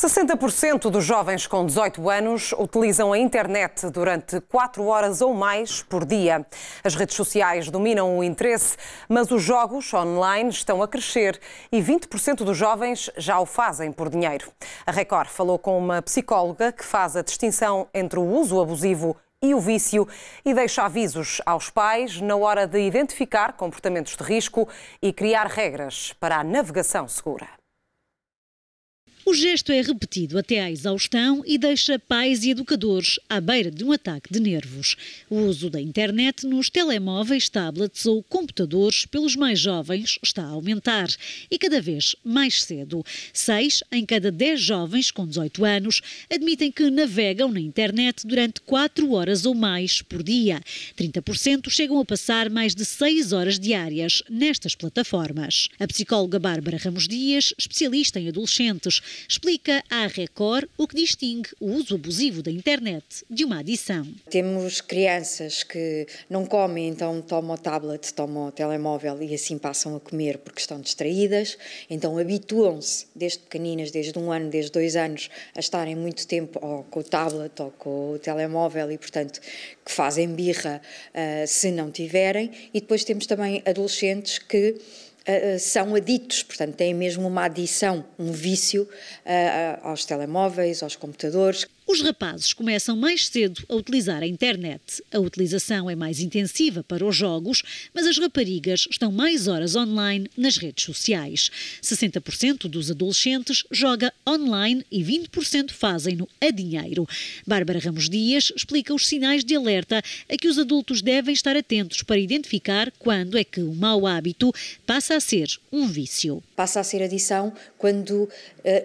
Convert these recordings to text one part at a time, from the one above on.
60% dos jovens com 18 anos utilizam a internet durante 4 horas ou mais por dia. As redes sociais dominam o interesse, mas os jogos online estão a crescer e 20% dos jovens já o fazem por dinheiro. A Record falou com uma psicóloga que faz a distinção entre o uso abusivo e o vício e deixa avisos aos pais na hora de identificar comportamentos de risco e criar regras para a navegação segura. O gesto é repetido até à exaustão e deixa pais e educadores à beira de um ataque de nervos. O uso da internet nos telemóveis, tablets ou computadores pelos mais jovens está a aumentar e cada vez mais cedo. Seis em cada dez jovens com 18 anos admitem que navegam na internet durante quatro horas ou mais por dia. 30% chegam a passar mais de seis horas diárias nestas plataformas. A psicóloga Bárbara Ramos Dias, especialista em adolescentes, explica à Record o que distingue o uso abusivo da internet de uma adição. Temos crianças que não comem, então tomam o tablet, tomam o telemóvel e assim passam a comer porque estão distraídas, então habituam-se desde pequeninas, desde um ano, desde dois anos, a estarem muito tempo ou com o tablet ou com o telemóvel e, portanto, que fazem birra uh, se não tiverem. E depois temos também adolescentes que eh, eh, são aditos, portanto, têm mesmo uma adição, um vício eh, aos telemóveis, aos computadores. Os rapazes começam mais cedo a utilizar a internet. A utilização é mais intensiva para os jogos, mas as raparigas estão mais horas online nas redes sociais. 60% dos adolescentes joga online e 20% fazem-no a dinheiro. Bárbara Ramos Dias explica os sinais de alerta a que os adultos devem estar atentos para identificar quando é que o mau hábito passa a ser um vício. Passa a ser adição quando uh,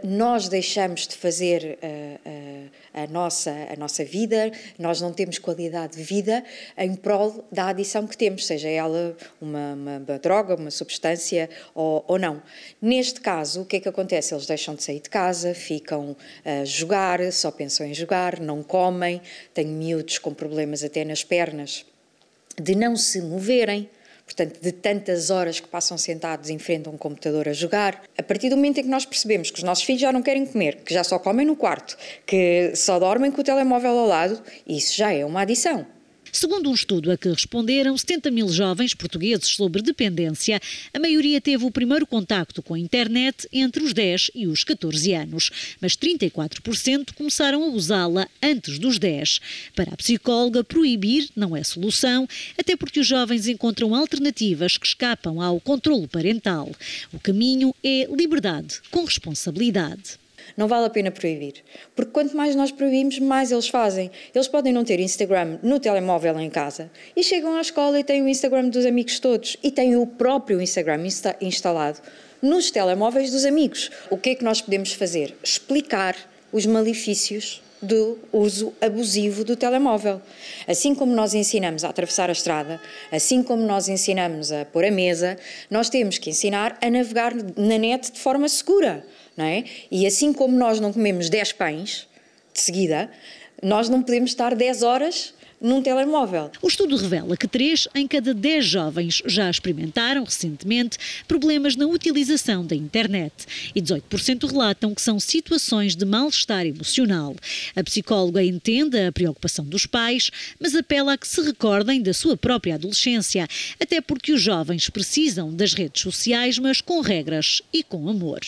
nós deixamos de fazer. Uh, uh a nossa, a nossa vida, nós não temos qualidade de vida em prol da adição que temos, seja ela uma, uma, uma droga, uma substância ou, ou, não. Neste caso, o que é que acontece? Eles deixam de sair de casa, ficam a jogar, só pensam em jogar, não comem, têm miúdos com problemas até nas pernas de não se moverem portanto, de tantas horas que passam sentados em frente a um computador a jogar, a partir do momento em que nós percebemos que os nossos filhos já não querem comer, que já só comem no quarto, que só dormem com o telemóvel ao lado, isso já é uma adição. Segundo um estudo a que responderam 70 mil jovens portugueses sobre dependência, a maioria teve o primeiro contacto com a internet entre os 10 e os 14 anos, mas 34% começaram a usá-la antes dos 10. Para a psicóloga, proibir não é solução, até porque os jovens encontram alternativas que escapam ao controlo parental. O caminho é liberdade com responsabilidade. Não vale a pena proibir. Porque quanto mais nós proibimos, mais eles fazem. Eles podem não ter Instagram no telemóvel em casa e chegam à escola e têm o Instagram dos amigos todos e têm o próprio Instagram insta instalado nos telemóveis dos amigos. O que é que nós podemos fazer? Explicar os malefícios do uso abusivo do telemóvel. Assim como nós ensinamos a atravessar a estrada, assim como nós ensinamos a pôr a mesa, nós temos que ensinar a navegar na net de forma segura, não é? E assim como nós não comemos 10 pães de seguida, nós não podemos estar 10 horas num telemóvel. O estudo revela que 3 em cada 10 jovens já experimentaram recentemente problemas na utilização da internet e 18% relatam que são situações de mal-estar emocional. A psicóloga entende a preocupação dos pais, mas apela a que se recordem da sua própria adolescência, até porque os jovens precisam das redes sociais, mas com regras e com amor.